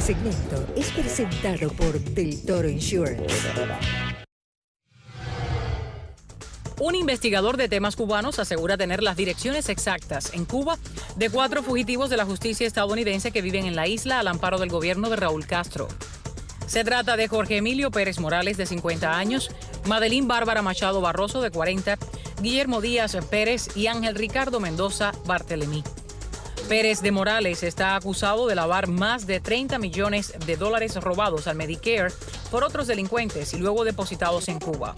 Este segmento es presentado por Del Toro Insurance. Un investigador de temas cubanos asegura tener las direcciones exactas en Cuba de cuatro fugitivos de la justicia estadounidense que viven en la isla al amparo del gobierno de Raúl Castro. Se trata de Jorge Emilio Pérez Morales, de 50 años, Madeline Bárbara Machado Barroso, de 40, Guillermo Díaz Pérez y Ángel Ricardo Mendoza Bartelemí. Pérez de Morales está acusado de lavar más de 30 millones de dólares robados al Medicare por otros delincuentes y luego depositados en Cuba.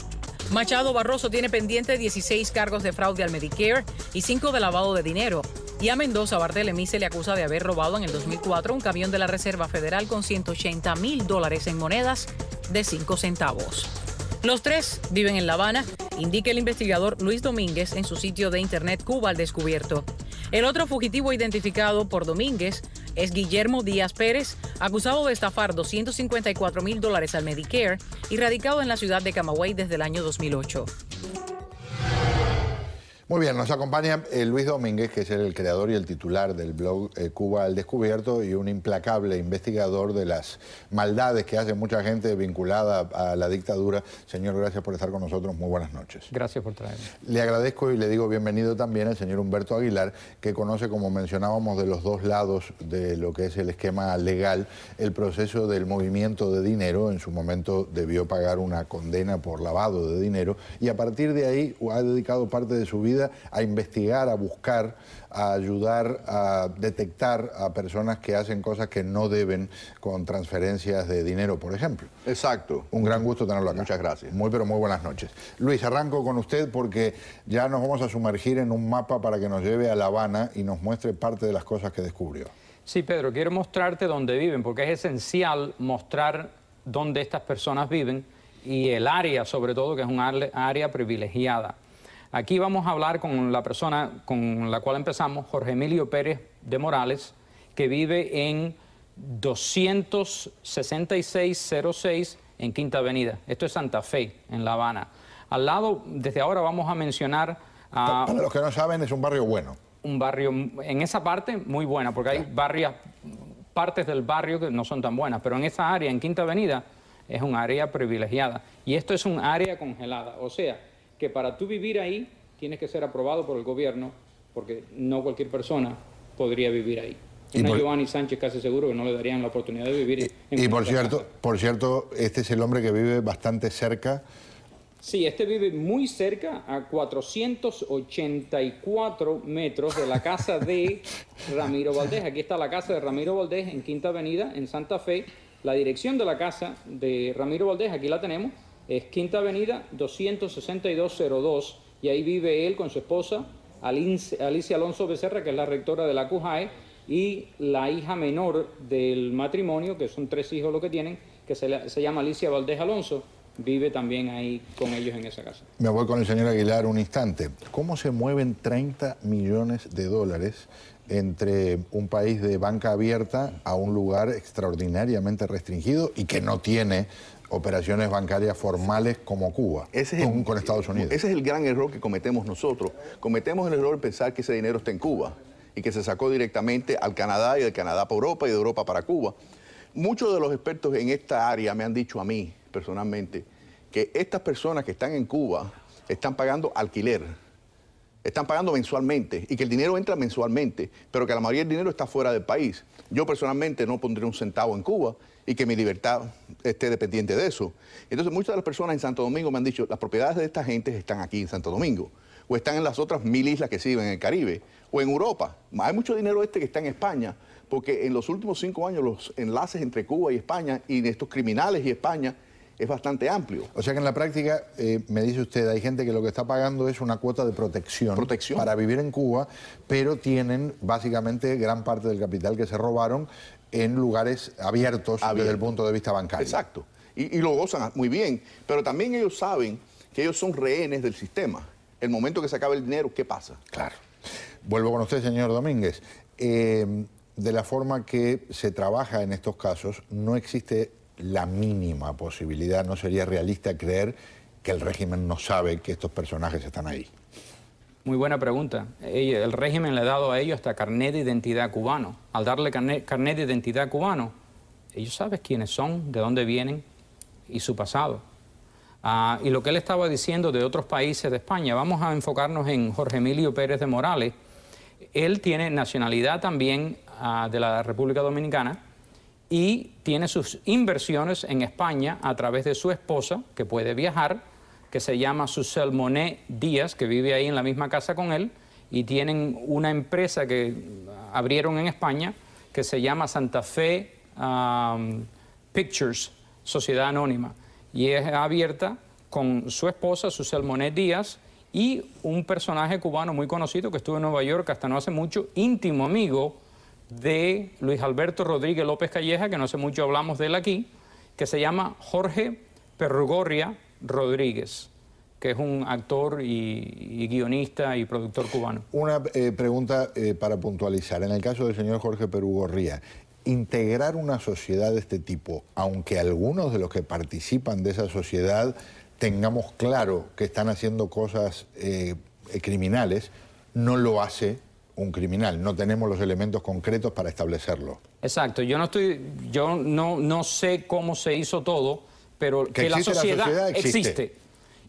Machado Barroso tiene pendiente 16 cargos de fraude al Medicare y 5 de lavado de dinero. Y a Mendoza Bartelemí se le acusa de haber robado en el 2004 un camión de la Reserva Federal con 180 mil dólares en monedas de 5 centavos. Los tres viven en La Habana, indica el investigador Luis Domínguez en su sitio de internet Cuba al Descubierto. El otro fugitivo identificado por Domínguez es Guillermo Díaz Pérez, acusado de estafar 254 mil dólares al Medicare y radicado en la ciudad de Camagüey desde el año 2008. Muy bien, nos acompaña eh, Luis Domínguez, que es el creador y el titular del blog eh, Cuba al Descubierto y un implacable investigador de las maldades que hace mucha gente vinculada a la dictadura. Señor, gracias por estar con nosotros. Muy buenas noches. Gracias por traerme. Le agradezco y le digo bienvenido también al señor Humberto Aguilar, que conoce, como mencionábamos, de los dos lados de lo que es el esquema legal, el proceso del movimiento de dinero. En su momento debió pagar una condena por lavado de dinero y a partir de ahí ha dedicado parte de su vida a investigar, a buscar, a ayudar a detectar a personas que hacen cosas que no deben con transferencias de dinero, por ejemplo. Exacto. Un gran gusto tenerlo acá. Muchas gracias. Muy, pero muy buenas noches. Luis, arranco con usted porque ya nos vamos a sumergir en un mapa para que nos lleve a La Habana y nos muestre parte de las cosas que descubrió. Sí, Pedro, quiero mostrarte dónde viven porque es esencial mostrar dónde estas personas viven y el área, sobre todo, que es un área privilegiada. Aquí vamos a hablar con la persona con la cual empezamos, Jorge Emilio Pérez de Morales, que vive en 26606 en Quinta Avenida. Esto es Santa Fe, en La Habana. Al lado, desde ahora vamos a mencionar... a... Para los que no saben, es un barrio bueno. Un barrio, en esa parte, muy buena, porque hay barrios, partes del barrio que no son tan buenas, pero en esa área, en Quinta Avenida, es un área privilegiada. Y esto es un área congelada, o sea, que para tú vivir ahí tienes que ser aprobado por el gobierno, porque no cualquier persona podría vivir ahí. y Sánchez casi seguro que no le darían la oportunidad de vivir. Y, por cierto, por cierto, este es el hombre que vive bastante cerca. Sí, este vive muy cerca, a 484 metros de la casa de Ramiro Valdez. Aquí está la casa de Ramiro Valdez en Quinta Avenida, en Santa Fe. La dirección de la casa de Ramiro Valdez aquí la tenemos, es Quinta Avenida 26202 y ahí vive él con su esposa Alicia Alonso Becerra, que es la rectora de la CUJAE, y la hija menor del matrimonio, que son tres hijos lo que tienen, que se, se llama Alicia Valdez Alonso, vive también ahí con ellos en esa casa. Me voy con el señor Aguilar un instante. ¿Cómo se mueven 30 millones de dólares entre un país de banca abierta a un lugar extraordinariamente restringido y que no tiene operaciones bancarias formales como Cuba, con, con, Estados Unidos. Ese es el gran error que cometemos nosotros. Cometemos el error de pensar que ese dinero está en Cuba y que se sacó directamente al Canadá y del Canadá para Europa y de Europa para Cuba. Muchos de los expertos en esta área me han dicho a mí personalmente que estas personas que están en Cuba están pagando alquiler están pagando mensualmente y que el dinero entra mensualmente, pero que la mayoría del dinero está fuera del país. Yo personalmente no pondré un centavo en Cuba y que mi libertad esté dependiente de eso. Entonces muchas de las personas en Santo Domingo me han dicho, las propiedades de esta gente están aquí en Santo Domingo, o están en las otras mil islas que sirven en el Caribe, o en Europa. Hay mucho dinero este que está en España, porque en los últimos cinco años los enlaces entre Cuba y España y de estos criminales y España es bastante amplio. O sea que en la práctica, eh, me dice usted, hay gente que lo que está pagando es una cuota de protección, para vivir en Cuba, pero tienen básicamente gran parte del capital que se robaron en lugares abiertos desde el punto de vista bancario. Exacto. Y, lo gozan muy bien, pero también ellos saben que ellos son rehenes del sistema. El momento que se acabe el dinero, ¿qué pasa? Claro. Vuelvo con usted, señor Domínguez. Eh, de la forma que se trabaja en estos casos, no existe la mínima posibilidad, no sería realista creer que el régimen no sabe que estos personajes están ahí. Muy buena pregunta. El régimen le ha dado a ellos hasta carnet de identidad cubano. Al darle carnet, de identidad cubano, ellos saben quiénes son, de dónde vienen y su pasado. Ah, y lo que él estaba diciendo de otros países de España, vamos a enfocarnos en Jorge Emilio Pérez de Morales. Él tiene nacionalidad también ah, de la República Dominicana, y tiene sus inversiones en España a través de su esposa, que puede viajar, que se llama Susel Monet Díaz, que vive ahí en la misma casa con él, y tienen una empresa que abrieron en España que se llama Santa Fe um, Pictures, Sociedad Anónima, y es abierta con su esposa, Susel Monet Díaz, y un personaje cubano muy conocido que estuvo en Nueva York hasta no hace mucho, íntimo amigo de Luis Alberto Rodríguez López Calleja, que no sé mucho hablamos de él aquí, que se llama Jorge Perrugorria Rodríguez que es un actor y, guionista y productor cubano. Una eh, pregunta eh, para puntualizar. En el caso del señor Jorge Perugorría, integrar una sociedad de este tipo, aunque algunos de los que participan de esa sociedad tengamos claro que están haciendo cosas eh, criminales, no lo hace un criminal. No tenemos los elementos concretos para establecerlo. Exacto. Yo no estoy, yo no, no sé cómo se hizo todo, pero que, la sociedad, existe.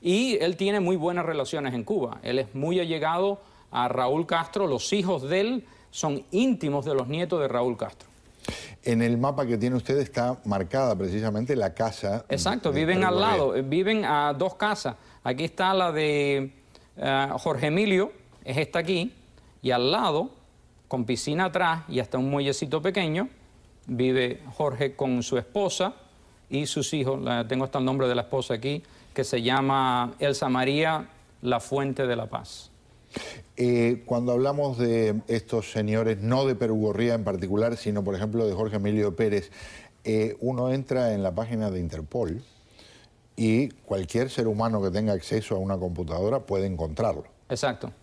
Y él tiene muy buenas relaciones en Cuba. Él es muy allegado a Raúl Castro. Los hijos de él son íntimos de los nietos de Raúl Castro. En el mapa que tiene usted está marcada precisamente la casa. Exacto, viven al lado, viven a dos casas. Aquí está la de eh, Jorge Emilio, es esta aquí, y al lado, con piscina atrás y hasta un muellecito pequeño, vive Jorge con su esposa y sus hijos. tengo hasta el nombre de la esposa aquí, que se llama Elsa María La Fuente de la Paz. Eh, cuando hablamos de estos señores, no de Perugorría en particular, sino por ejemplo de Jorge Emilio Pérez, eh, uno entra en la página de Interpol y cualquier ser humano que tenga acceso a una computadora puede encontrarlo. Exacto.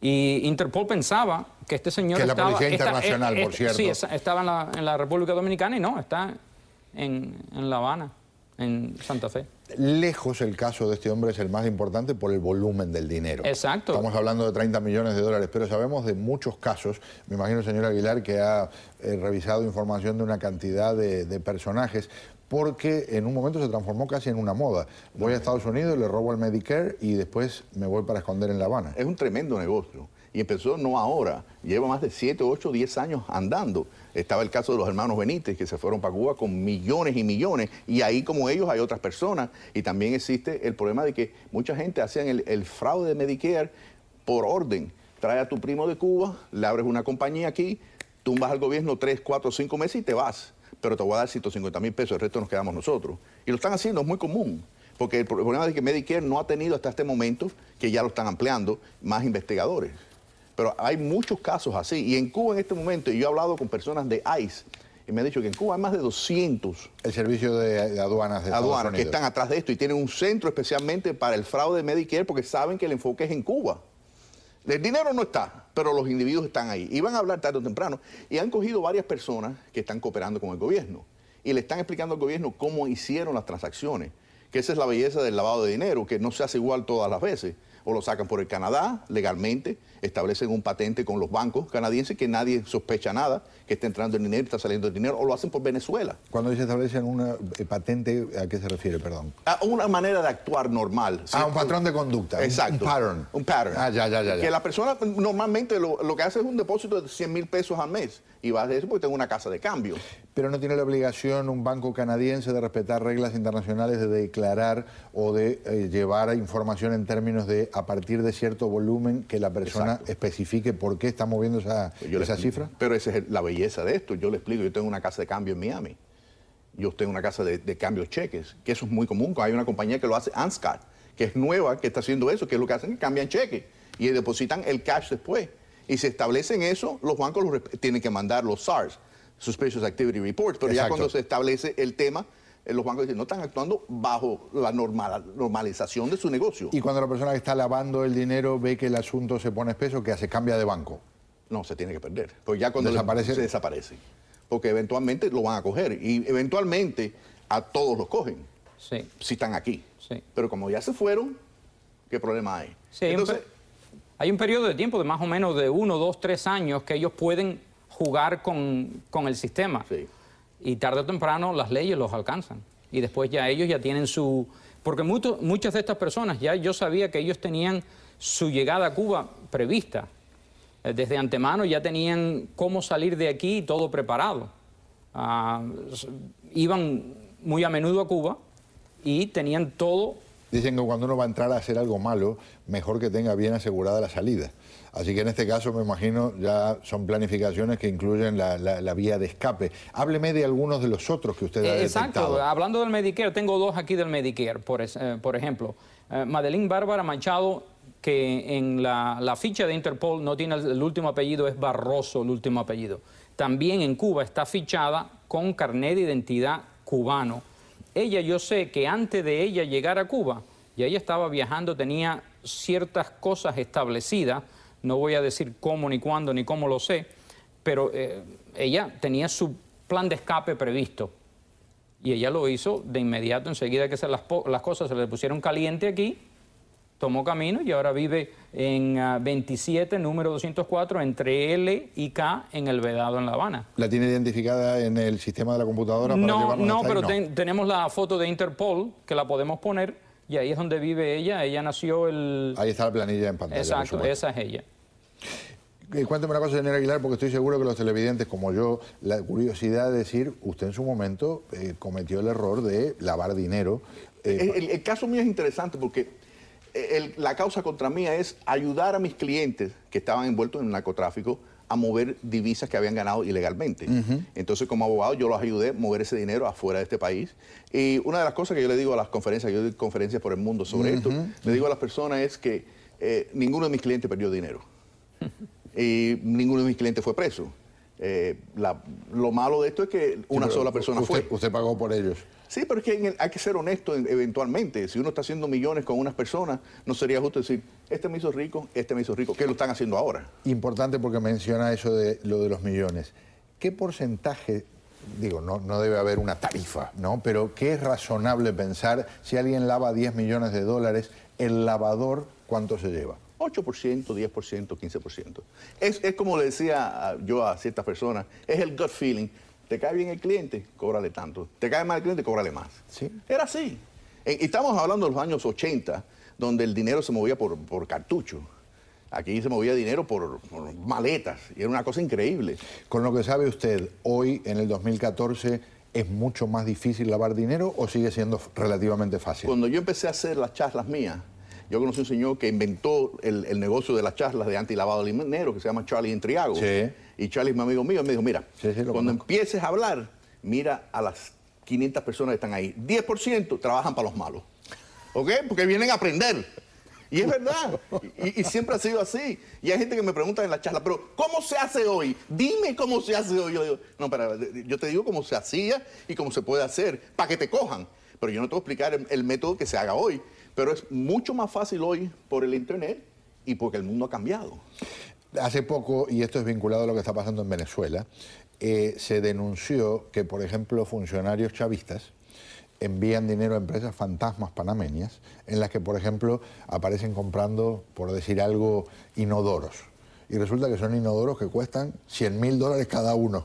Y Interpol pensaba que este señor... estaba, la Policía Internacional, por cierto. Sí, estaba en la, República Dominicana y no, está en La Habana, en Santa Fe. Lejos el caso de este hombre es el más importante por el volumen del dinero. Exacto. Estamos hablando de 30 millones de dólares, pero sabemos de muchos casos. Me imagino, señor Aguilar, que ha eh, revisado información de una cantidad de, de personajes porque en un momento se transformó casi en una moda. Voy a Estados Unidos, le robo el Medicare y después me voy para esconder en La Habana. Es un tremendo negocio y empezó no ahora, lleva más de 7, 8, 10 años andando. Estaba el caso de los hermanos Benítez que se fueron para Cuba con millones y millones y ahí como ellos hay otras personas y también existe el problema de que mucha gente hacía el, el fraude de Medicare por orden. Trae a tu primo de Cuba, le abres una compañía aquí, tumbas al gobierno 3, 4, 5 meses y te vas. Pero te voy a dar 150 mil pesos, el resto nos quedamos nosotros. Y lo están haciendo, es muy común porque el problema es que Medicare no ha tenido hasta este momento, que ya lo están ampliando, más investigadores. Pero hay muchos casos así. Y en Cuba en este momento, yo he hablado con personas de ICE y me han dicho que en Cuba hay más de 200. El servicio de, aduanas de Aduanas que están atrás de esto y tienen un centro especialmente para el fraude de Medicare porque saben que el enfoque es en Cuba. El dinero no está, pero los individuos están ahí. Y van a hablar tarde o temprano. Y han cogido varias personas que están cooperando con el gobierno. Y le están explicando al gobierno cómo hicieron las transacciones. Que esa es la belleza del lavado de dinero, que no se hace igual todas las veces o lo sacan por el Canadá legalmente, establecen un patente con los bancos canadienses que nadie sospecha nada, que está entrando el dinero, está saliendo el dinero, o lo hacen por Venezuela. Cuando dice establecen una eh, patente, ¿a qué se refiere, perdón? A una manera de actuar normal. Ah, un patrón de conducta. Exacto. Un pattern. Un pattern. Ah, ya, ya, ya. Que la persona normalmente lo, que hace es un depósito de 100 mil pesos al mes y va a eso porque tengo una casa de cambio pero no tiene la obligación un banco canadiense de respetar reglas internacionales de declarar o de eh, llevar información en términos de a partir de cierto volumen que la persona especifique por qué está moviendo esa, pues esa cifra? Pero esa es la belleza de esto. Yo le explico, yo tengo una casa de cambio en Miami. Yo tengo una casa de, de cambio cheques, que eso es muy común. Hay una compañía que lo hace, Anscar, que es nueva, que está haciendo eso, que es lo que hacen cambian cheques y depositan el cash después. Y se establecen eso, los bancos tienen que mandar los SARS suspicious activity report, pero ya cuando se establece el tema, eh, los bancos dicen, no están actuando bajo la normal, normalización de su negocio. Y cuando la persona que está lavando el dinero ve que el asunto se pone espeso, ¿qué hace? Cambia de banco. No, se tiene que perder. Pues ya cuando desaparece. se desaparece. Porque eventualmente lo van a coger. Y eventualmente a todos los cogen. Sí. Si están aquí. Pero como ya se fueron, ¿qué problema hay? Entonces, hay un periodo de tiempo de más o menos de uno, dos, tres años que ellos pueden jugar con, el sistema. Y tarde o temprano las leyes los alcanzan. Y después ya ellos ya tienen su... Porque muchas de estas personas, ya yo sabía que ellos tenían su llegada a Cuba prevista. Eh, desde antemano ya tenían cómo salir de aquí todo preparado. Ah, iban muy a menudo a Cuba y tenían todo Dicen que cuando uno va a entrar a hacer algo malo, mejor que tenga bien asegurada la salida. Así que en este caso, me imagino, ya son planificaciones que incluyen la, vía de escape. Hábleme de algunos de los otros que usted ha eh, Exacto. Hablando del Medicare, tengo dos aquí del Medicare, por, eh, ejemplo. Eh, Madeline Bárbara Machado, que en la, ficha de Interpol no tiene el, último apellido, es Barroso el último apellido. También en Cuba está fichada con carnet de identidad cubano. Ella, yo sé que antes de ella llegar a Cuba, y ella estaba viajando, tenía ciertas cosas establecidas no voy a decir cómo, ni cuándo, ni cómo lo sé, pero eh, ella tenía su plan de escape previsto. Y ella lo hizo de inmediato, enseguida que se las, cosas se le pusieron caliente aquí, tomó camino y ahora vive en 27, ah, número 204, entre L y K en el Vedado, en La Habana. ¿La tiene identificada en el sistema de la computadora? Para no, pero tenemos la foto de Interpol, que la podemos poner y ahí es donde vive ella. Ella nació el... Ahí está la planilla en pantalla. Exacto, esa es ella. Eh, cuénteme una cosa, señor Aguilar, porque estoy seguro que los televidentes, como yo, la curiosidad de decir, usted en su momento eh, cometió el error de lavar dinero. Eh, el, caso mío es interesante porque la causa contra mí es ayudar a mis clientes que estaban envueltos en narcotráfico a mover divisas que habían ganado ilegalmente. Entonces, como abogado, yo los ayudé a mover ese dinero afuera de este país. Y una de las cosas que yo le digo a las conferencias, yo doy conferencias por el mundo sobre esto, le digo a las personas es que eh, ninguno de mis clientes perdió dinero. y ninguno de mis clientes fue preso. Eh, lo malo de esto es que una sola persona fue. Usted pagó por ellos. Sí, pero es que hay que ser honesto eventualmente. Si uno está haciendo millones con unas personas, no sería justo decir, este me hizo rico, este me hizo rico, ¿Qué lo están haciendo ahora. Importante porque menciona eso de lo de los millones. ¿Qué porcentaje, digo, no, no debe haber una tarifa, ¿no? Pero ¿qué es razonable pensar si alguien lava 10 millones de dólares, el lavador cuánto se lleva? 8%, 10%, 15%. Es, es como le decía yo a ciertas personas, es el gut feeling. Te cae bien el cliente, cóbrale tanto. Te cae mal el cliente, cóbrale más. ¿Sí? Era así. Eh, y estamos hablando de los años 80, donde el dinero se movía por, por cartucho. Aquí se movía dinero por, por, maletas y era una cosa increíble. Con lo que sabe usted, hoy en el 2014 es mucho más difícil lavar dinero o sigue siendo relativamente fácil. Cuando yo empecé a hacer las charlas mías, yo conocí un señor que inventó el, negocio de las charlas de antilavado de dinero, que se llama Charlie Entriago. Y Charlie es mi amigo mío, y me dijo, mira, cuando empieces a hablar, mira a las 500 personas que están ahí. 10% trabajan para los malos. ¿Ok? Porque vienen a aprender. Y es verdad. Y, siempre ha sido así. Y hay gente que me pregunta en la charla, pero ¿cómo se hace hoy? Dime cómo se hace hoy. Yo no, yo te digo cómo se hacía y cómo se puede hacer para que te cojan. Pero yo no te voy a explicar el método que se haga hoy. Pero es mucho más fácil hoy por el Internet y porque el mundo ha cambiado. Hace poco, y esto es vinculado a lo que está pasando en Venezuela, eh, se denunció que, por ejemplo, funcionarios chavistas envían dinero a empresas fantasmas panameñas, en las que, por ejemplo, aparecen comprando, por decir algo, inodoros. Y resulta que son inodoros que cuestan 100 mil dólares cada uno,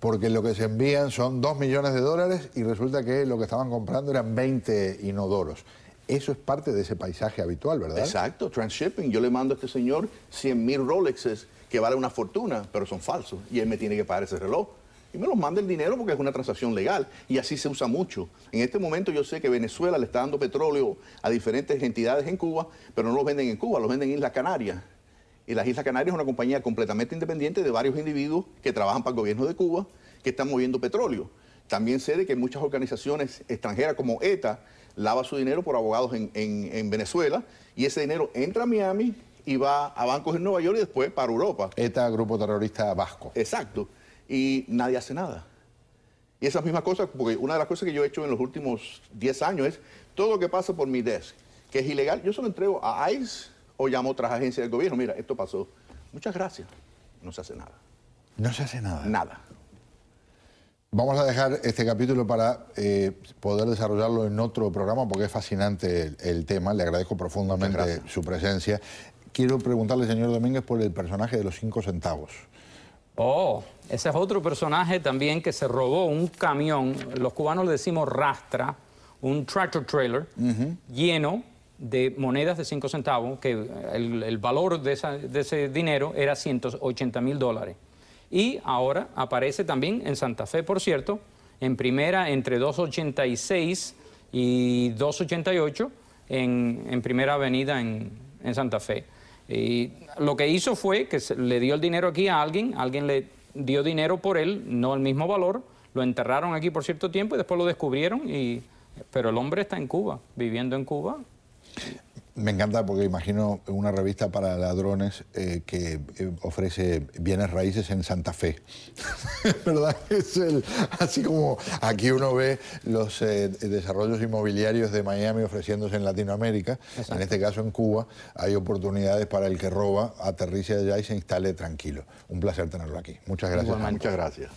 porque lo que se envían son 2 millones de dólares y resulta que lo que estaban comprando eran 20 inodoros. Eso es parte de ese paisaje habitual, ¿verdad? Exacto, transshipping. Yo le mando a este señor 100 mil Rolexes que vale una fortuna, pero son falsos. Y él me tiene que pagar ese reloj. Y me los manda el dinero porque es una transacción legal. Y así se usa mucho. En este momento yo sé que Venezuela le está dando petróleo a diferentes entidades en Cuba, pero no los venden en Cuba, los venden en Islas Canarias. Y las Islas Canarias es una compañía completamente independiente de varios individuos que trabajan para el gobierno de Cuba, que están moviendo petróleo. También sé de que muchas organizaciones extranjeras como ETA lava su dinero por abogados en, Venezuela y ese dinero entra a Miami y va a bancos en Nueva York y después para Europa. ETA, este grupo terrorista vasco. Exacto. Y nadie hace nada. Y esas mismas cosas, porque una de las cosas que yo he hecho en los últimos 10 años es todo lo que pasa por mi desk, que es ilegal, yo se lo entrego a ICE o llamo a otras agencias del gobierno. Mira, esto pasó. Muchas gracias. No se hace nada. No se hace nada. Nada. Vamos a dejar este capítulo para eh, poder desarrollarlo en otro programa porque es fascinante el, tema. Le agradezco profundamente su presencia. Quiero preguntarle, señor Domínguez, por el personaje de los cinco centavos. Oh, ese es otro personaje también que se robó un camión. Los cubanos le decimos rastra, un tractor trailer lleno de monedas de cinco centavos, que el, valor de, de ese dinero era 180 mil dólares y ahora aparece también en Santa Fe, por cierto, en primera entre 286 y 288 en, primera avenida en, Santa Fe. Y lo que hizo fue que le dio el dinero aquí a alguien, alguien le dio dinero por él, no el mismo valor, lo enterraron aquí por cierto tiempo y después lo descubrieron, y, pero el hombre está en Cuba, viviendo en Cuba. Me encanta porque imagino una revista para ladrones eh, que eh, ofrece bienes raíces en Santa Fe. ¿Verdad? Es así como aquí uno ve los eh, desarrollos inmobiliarios de Miami ofreciéndose en Latinoamérica, en este caso en Cuba, hay oportunidades para el que roba, aterrice allá y se instale tranquilo. Un placer tenerlo aquí. Muchas gracias. Muchas gracias.